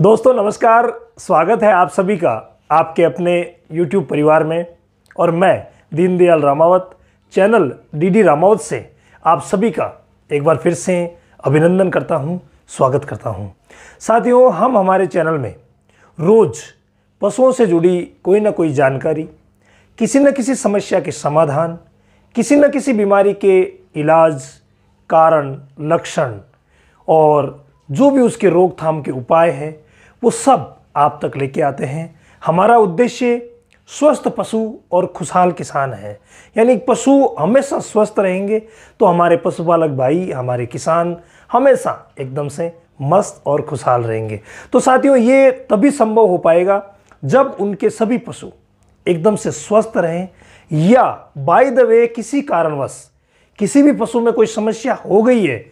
दोस्तों नमस्कार स्वागत है आप सभी का आपके अपने YouTube परिवार में और मैं दीनदयाल रामावत चैनल डीडी रामावत से आप सभी का एक बार फिर से अभिनंदन करता हूं, स्वागत करता हूं। साथियों हम हमारे चैनल में रोज़ पशुओं से जुड़ी कोई ना कोई जानकारी किसी न किसी समस्या के समाधान किसी न किसी बीमारी के इलाज कारण लक्षण और जो भी उसके रोकथाम के उपाय हैं वो सब आप तक लेके आते हैं हमारा उद्देश्य स्वस्थ पशु और खुशहाल किसान है यानी पशु हमेशा स्वस्थ रहेंगे तो हमारे पशुपालक भाई हमारे किसान हमेशा एकदम से मस्त और खुशहाल रहेंगे तो साथियों ये तभी संभव हो पाएगा जब उनके सभी पशु एकदम से स्वस्थ रहें या बाय द वे किसी कारणवश किसी भी पशु में कोई समस्या हो गई है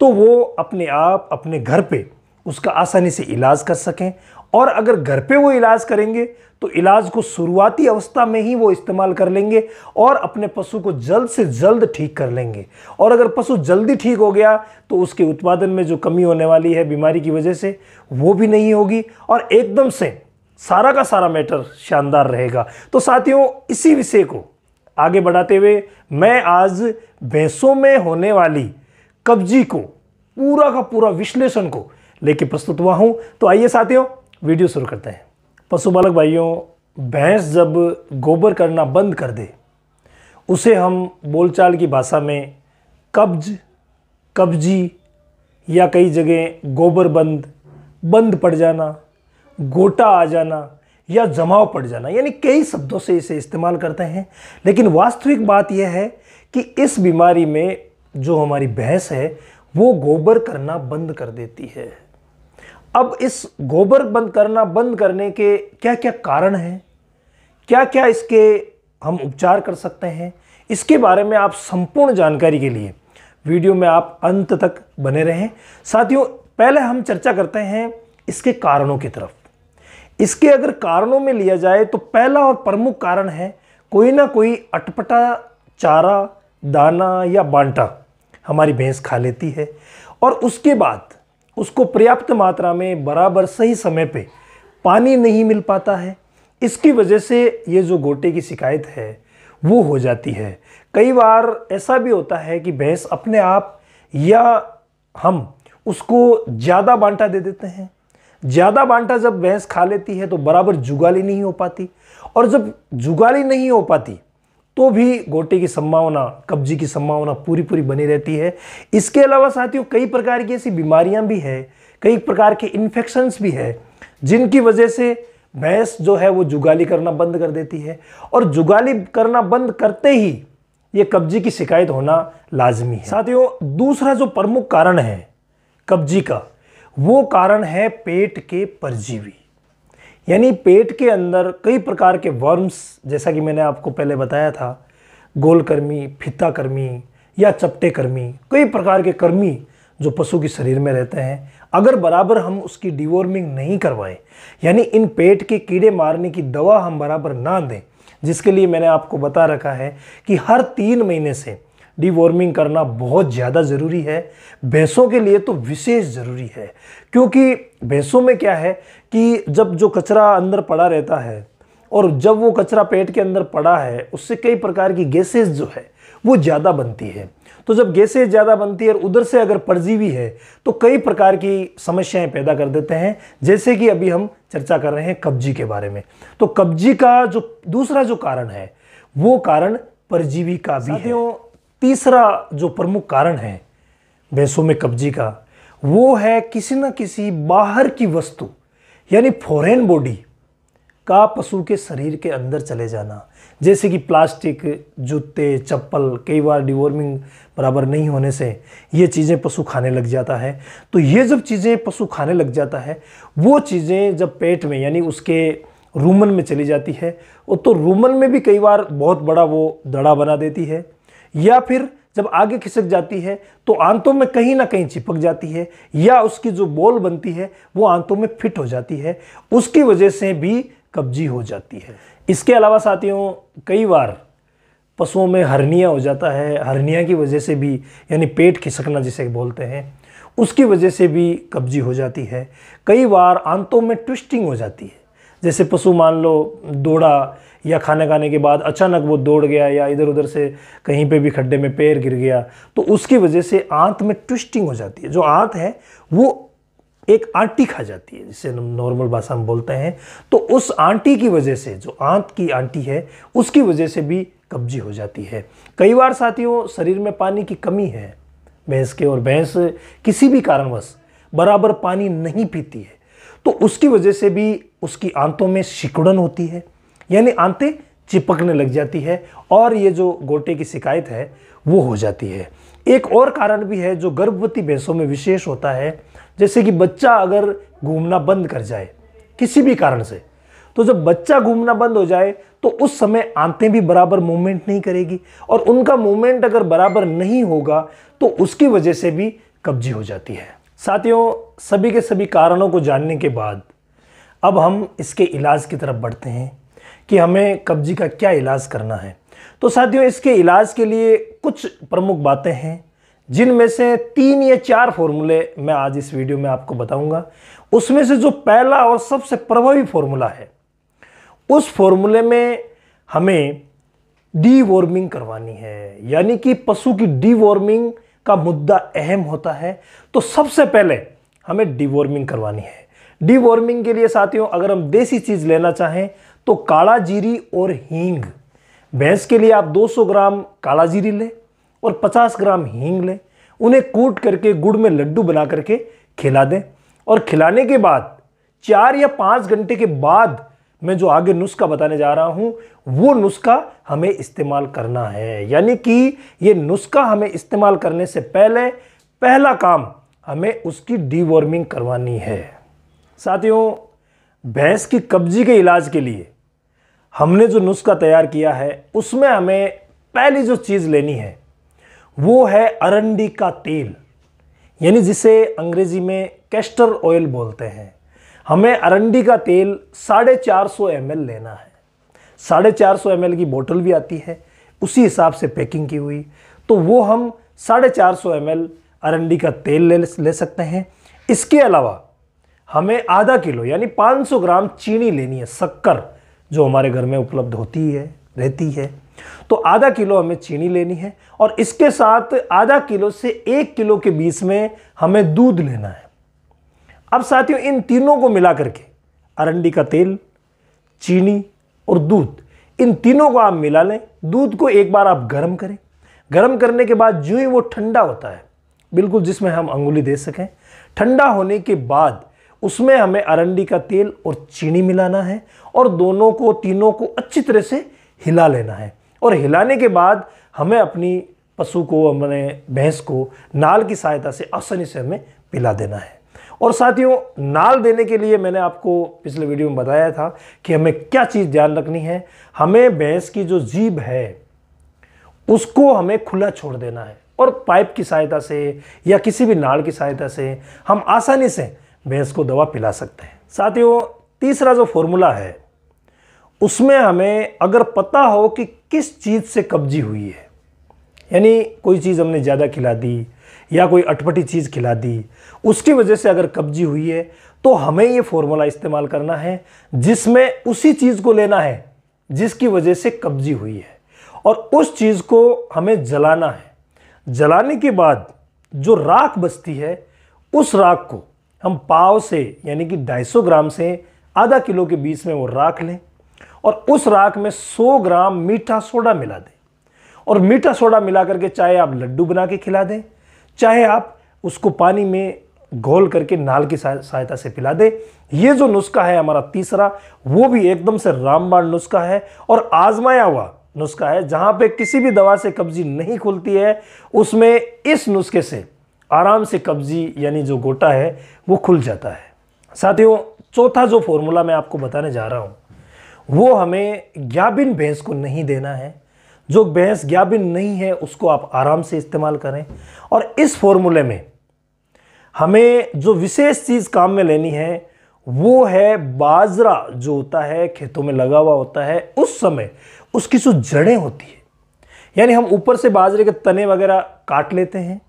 तो वो अपने आप अपने घर पे उसका आसानी से इलाज कर सकें और अगर घर पे वो इलाज करेंगे तो इलाज को शुरुआती अवस्था में ही वो इस्तेमाल कर लेंगे और अपने पशु को जल्द से जल्द ठीक कर लेंगे और अगर पशु जल्दी ठीक हो गया तो उसके उत्पादन में जो कमी होने वाली है बीमारी की वजह से वो भी नहीं होगी और एकदम से सारा का सारा मैटर शानदार रहेगा तो साथियों इसी विषय को आगे बढ़ाते हुए मैं आज भैंसों में होने वाली कब्जी को पूरा का पूरा विश्लेषण को लेके प्रस्तुत हुआ हूँ तो आइए साथियों वीडियो शुरू करते हैं पशुपालक भाइयों भैंस जब गोबर करना बंद कर दे उसे हम बोलचाल की भाषा में कब्ज कब्जी या कई जगह गोबर बंद बंद पड़ जाना गोटा आ जाना या जमाव पड़ जाना यानी कई शब्दों से इसे इस्तेमाल करते हैं लेकिन वास्तविक बात यह है कि इस बीमारी में जो हमारी भैंस है वो गोबर करना बंद कर देती है अब इस गोबर बंद करना बंद करने के क्या क्या कारण हैं क्या क्या इसके हम उपचार कर सकते हैं इसके बारे में आप संपूर्ण जानकारी के लिए वीडियो में आप अंत तक बने रहें साथियों पहले हम चर्चा करते हैं इसके कारणों की तरफ इसके अगर कारणों में लिया जाए तो पहला और प्रमुख कारण है कोई ना कोई अटपटा चारा दाना या बांटा हमारी भैंस खा लेती है और उसके बाद उसको पर्याप्त मात्रा में बराबर सही समय पे पानी नहीं मिल पाता है इसकी वजह से ये जो गोटे की शिकायत है वो हो जाती है कई बार ऐसा भी होता है कि भैंस अपने आप या हम उसको ज़्यादा बांटा दे देते हैं ज़्यादा बांटा जब भैंस खा लेती है तो बराबर जुगाली नहीं हो पाती और जब जुगाली नहीं हो पाती तो भी गोटे की संभावना कब्जी की संभावना पूरी पूरी बनी रहती है इसके अलावा साथियों कई प्रकार की ऐसी बीमारियां भी है कई प्रकार के इन्फेक्शंस भी है जिनकी वजह से भैंस जो है वो जुगाली करना बंद कर देती है और जुगाली करना बंद करते ही ये कब्जी की शिकायत होना लाजमी है साथियों दूसरा जो प्रमुख कारण है कब्जी का वो कारण है पेट के परजीवी यानी पेट के अंदर कई प्रकार के वर्म्स जैसा कि मैंने आपको पहले बताया था गोलकर्मी फित्ताकर्मी या चपटे कर्मी कई प्रकार के कर्मी जो पशु के शरीर में रहते हैं अगर बराबर हम उसकी डिवॉर्मिंग नहीं करवाएं यानी इन पेट के कीड़े मारने की दवा हम बराबर ना दें जिसके लिए मैंने आपको बता रखा है कि हर तीन महीने से डिवॉर्मिंग करना बहुत ज़्यादा ज़रूरी है भैंसों के लिए तो विशेष ज़रूरी है क्योंकि भैंसों में क्या है कि जब जो कचरा अंदर पड़ा रहता है और जब वो कचरा पेट के अंदर पड़ा है उससे कई प्रकार की गैसेस जो है वो ज़्यादा बनती है तो जब गैसेज ज़्यादा बनती है और उधर से अगर परजीवी है तो कई प्रकार की समस्याएं पैदा कर देते हैं जैसे कि अभी हम चर्चा कर रहे हैं कब्जी के बारे में तो कब्जी का जो दूसरा जो कारण है वो कारण परजीवी का भी है तीसरा जो प्रमुख कारण है भैंसों में कब्जी का वो है किसी न किसी बाहर की वस्तु यानी फॉरेन बॉडी का पशु के शरीर के अंदर चले जाना जैसे कि प्लास्टिक जूते चप्पल कई बार डिवॉर्मिंग बराबर नहीं होने से ये चीज़ें पशु खाने लग जाता है तो ये जब चीज़ें पशु खाने लग जाता है वो चीज़ें जब पेट में यानी उसके रूमन में चली जाती है और तो रूमन में भी कई बार बहुत बड़ा वो दड़ा बना देती है या फिर जब आगे खिसक जाती है तो आंतों में कहीं ना कहीं चिपक जाती है या उसकी जो बॉल बनती है वो आंतों में फिट हो जाती है उसकी वजह से भी कब्जी हो जाती है इसके अलावा साथियों कई बार पशुओं में हरनिया हो जाता है हरनिया की वजह से भी यानी पेट खिसकना जिसे बोलते हैं उसकी वजह से भी कब्जी हो जाती है कई बार आंतों में ट्विस्टिंग हो जाती है जैसे पशु मान लो दौड़ा या खाना खाने के बाद अचानक वो दौड़ गया या इधर उधर से कहीं पे भी खड्डे में पैर गिर गया तो उसकी वजह से आंत में ट्विस्टिंग हो जाती है जो आंत है वो एक आंटी खा जाती है जिसे हम नॉर्मल भाषा में बोलते हैं तो उस आंटी की वजह से जो आंत की आंटी है उसकी वजह से भी कब्जी हो जाती है कई बार साथियों शरीर में पानी की कमी है भैंस के और भैंस किसी भी कारणवश बराबर पानी नहीं पीती है तो उसकी वजह से भी उसकी आंतों में सिकुड़न होती है यानी आंतें चिपकने लग जाती है और ये जो गोटे की शिकायत है वो हो जाती है एक और कारण भी है जो गर्भवती भैंसों में विशेष होता है जैसे कि बच्चा अगर घूमना बंद कर जाए किसी भी कारण से तो जब बच्चा घूमना बंद हो जाए तो उस समय आंतें भी बराबर मूवमेंट नहीं करेगी और उनका मूवमेंट अगर बराबर नहीं होगा तो उसकी वजह से भी कब्जी हो जाती है साथियों सभी के सभी कारणों को जानने के बाद अब हम इसके इलाज की तरफ बढ़ते हैं कि हमें कब्जी का क्या इलाज करना है तो साथियों इसके इलाज के लिए कुछ प्रमुख बातें हैं जिनमें से तीन या चार फॉर्मूले मैं आज इस वीडियो में आपको बताऊंगा उसमें से जो पहला और सबसे प्रभावी फॉर्मूला है उस फॉर्मूले में हमें डीवॉर्मिंग करवानी है यानी कि पशु की डीवॉर्मिंग का मुद्दा अहम होता है तो सबसे पहले हमें डिवॉर्मिंग करवानी है डिवॉर्मिंग के लिए साथियों अगर हम देसी चीज़ लेना चाहें तो काला जीरी और हींग भैंस के लिए आप 200 ग्राम काला जीरी लें और 50 ग्राम हींग लें उन्हें कूट करके गुड़ में लड्डू बना करके खिला दें और खिलाने के बाद चार या पाँच घंटे के बाद मैं जो आगे नुस्खा बताने जा रहा हूँ वो नुस्खा हमें इस्तेमाल करना है यानी कि ये नुस्खा हमें इस्तेमाल करने से पहले पहला काम हमें उसकी डीवॉर्मिंग करवानी है साथियों भैंस की कब्जी के इलाज के लिए हमने जो नुस्खा तैयार किया है उसमें हमें पहली जो चीज़ लेनी है वो है अरंडी का तेल यानी जिसे अंग्रेज़ी में कैस्टर ऑयल बोलते हैं हमें अरंडी का तेल साढ़े चार सौ एम लेना है साढ़े चार सौ एम की बोतल भी आती है उसी हिसाब से पैकिंग की हुई तो वो हम साढ़े चार सौ एम अरंडी का तेल ले ले सकते हैं इसके अलावा हमें आधा किलो यानी 500 ग्राम चीनी लेनी है शक्कर जो हमारे घर में उपलब्ध होती है रहती है तो आधा किलो हमें चीनी लेनी है और इसके साथ आधा किलो से एक किलो के बीच में हमें दूध लेना है अब साथियों इन तीनों को मिला करके अरंडी का तेल चीनी और दूध इन तीनों को आप मिला लें दूध को एक बार आप गर्म करें गर्म करने के बाद जो ही वो ठंडा होता है बिल्कुल जिसमें हम अंगुली दे सकें ठंडा होने के बाद उसमें हमें अरंडी का तेल और चीनी मिलाना है और दोनों को तीनों को अच्छी तरह से हिला लेना है और हिलाने के बाद हमें अपनी पशु को अपने भैंस को नाल की सहायता से आसानी से हमें पिला देना है और साथियों नाल देने के लिए मैंने आपको पिछले वीडियो में बताया था कि हमें क्या चीज़ ध्यान रखनी है हमें भैंस की जो जीभ है उसको हमें खुला छोड़ देना है और पाइप की सहायता से या किसी भी नाल की सहायता से हम आसानी से भैंस को दवा पिला सकते हैं साथियों तीसरा जो फॉर्मूला है उसमें हमें अगर पता हो कि किस चीज़ से कब्जी हुई है यानी कोई चीज़ हमने ज़्यादा खिला दी या कोई अटपटी चीज़ खिला दी उसकी वजह से अगर कब्जी हुई है तो हमें ये फॉर्मूला इस्तेमाल करना है जिसमें उसी चीज़ को लेना है जिसकी वजह से कब्जी हुई है और उस चीज़ को हमें जलाना है जलाने के बाद जो राख बचती है उस राख को हम पाव से यानी कि 250 ग्राम से आधा किलो के बीच में वो राख लें और उस राख में 100 ग्राम मीठा सोडा मिला दें और मीठा सोडा मिला करके चाहे आप लड्डू बना के खिला दें चाहे आप उसको पानी में घोल करके नाल की सहायता से पिला दे ये जो नुस्खा है हमारा तीसरा वो भी एकदम से रामबाण नुस्खा है और आजमाया हुआ नुस्खा है जहाँ पे किसी भी दवा से कब्जी नहीं खुलती है उसमें इस नुस्खे से आराम से कब्जी यानी जो गोटा है वो खुल जाता है साथियों चौथा जो फॉर्मूला मैं आपको बताने जा रहा हूँ वो हमें ग्याबिन भैंस को नहीं देना है जो भैंस ज्ञाबिन नहीं है उसको आप आराम से इस्तेमाल करें और इस फॉर्मूले में हमें जो विशेष चीज़ काम में लेनी है वो है बाजरा जो होता है खेतों में लगा हुआ होता है उस समय उसकी जो जड़ें होती है यानी हम ऊपर से बाजरे के तने वगैरह काट लेते हैं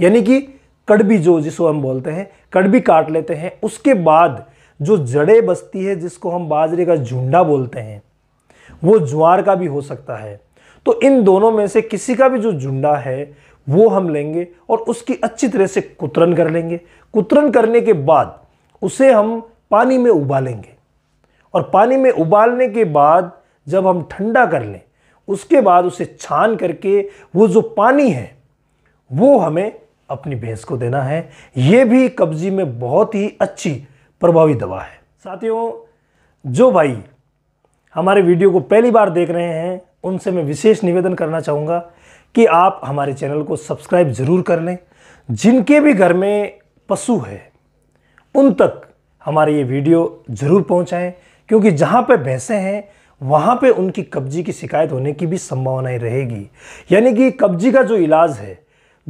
यानी कि कड़बी जो जिसको हम बोलते हैं कड़बी काट लेते हैं उसके बाद जो जड़ें बसती है जिसको हम बाजरे का झुंडा बोलते हैं वो ज्वार का भी हो सकता है तो इन दोनों में से किसी का भी जो झुंडा है वो हम लेंगे और उसकी अच्छी तरह से कुतरन कर लेंगे कुतरन करने के बाद उसे हम पानी में उबालेंगे और पानी में उबालने के बाद जब हम ठंडा कर लें उसके बाद उसे छान करके वो जो पानी है वो हमें अपनी भैंस को देना है ये भी कब्जी में बहुत ही अच्छी प्रभावी दवा है साथियों जो भाई हमारे वीडियो को पहली बार देख रहे हैं उनसे मैं विशेष निवेदन करना चाहूँगा कि आप हमारे चैनल को सब्सक्राइब ज़रूर कर लें जिनके भी घर में पशु है उन तक हमारे ये वीडियो ज़रूर पहुँचाएँ क्योंकि जहाँ पर भैंसें हैं वहाँ पे उनकी कब्जी की शिकायत होने की भी संभावनाएं रहेगी यानी कि कब्जी का जो इलाज है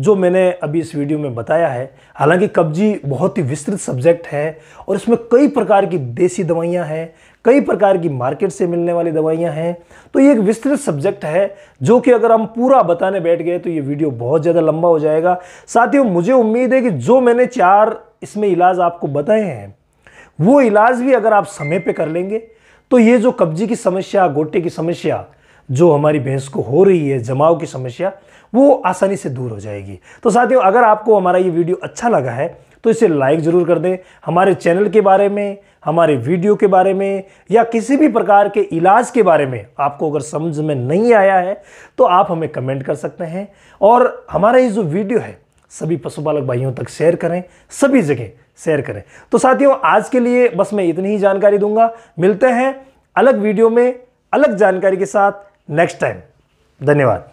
जो मैंने अभी इस वीडियो में बताया है हालांकि कब्जी बहुत ही विस्तृत सब्जेक्ट है और इसमें कई प्रकार की देसी दवाइयाँ हैं कई प्रकार की मार्केट से मिलने वाली दवाइयाँ हैं तो ये एक विस्तृत सब्जेक्ट है जो कि अगर हम पूरा बताने बैठ गए तो ये वीडियो बहुत ज़्यादा लंबा हो जाएगा साथियों मुझे उम्मीद है कि जो मैंने चार इसमें इलाज आपको बताए हैं वो इलाज भी अगर आप समय पर कर लेंगे तो ये जो कब्जी की समस्या गोटे की समस्या जो हमारी भैंस को हो रही है जमाव की समस्या वो आसानी से दूर हो जाएगी तो साथियों अगर आपको हमारा ये वीडियो अच्छा लगा है तो इसे लाइक ज़रूर कर दें हमारे चैनल के बारे में हमारे वीडियो के बारे में या किसी भी प्रकार के इलाज के बारे में आपको अगर समझ में नहीं आया है तो आप हमें कमेंट कर सकते हैं और हमारा ये जो वीडियो है सभी पशुपालक भाइयों तक शेयर करें सभी जगह शेयर करें तो साथियों आज के लिए बस मैं इतनी ही जानकारी दूंगा मिलते हैं अलग वीडियो में अलग जानकारी के साथ नेक्स्ट टाइम धन्यवाद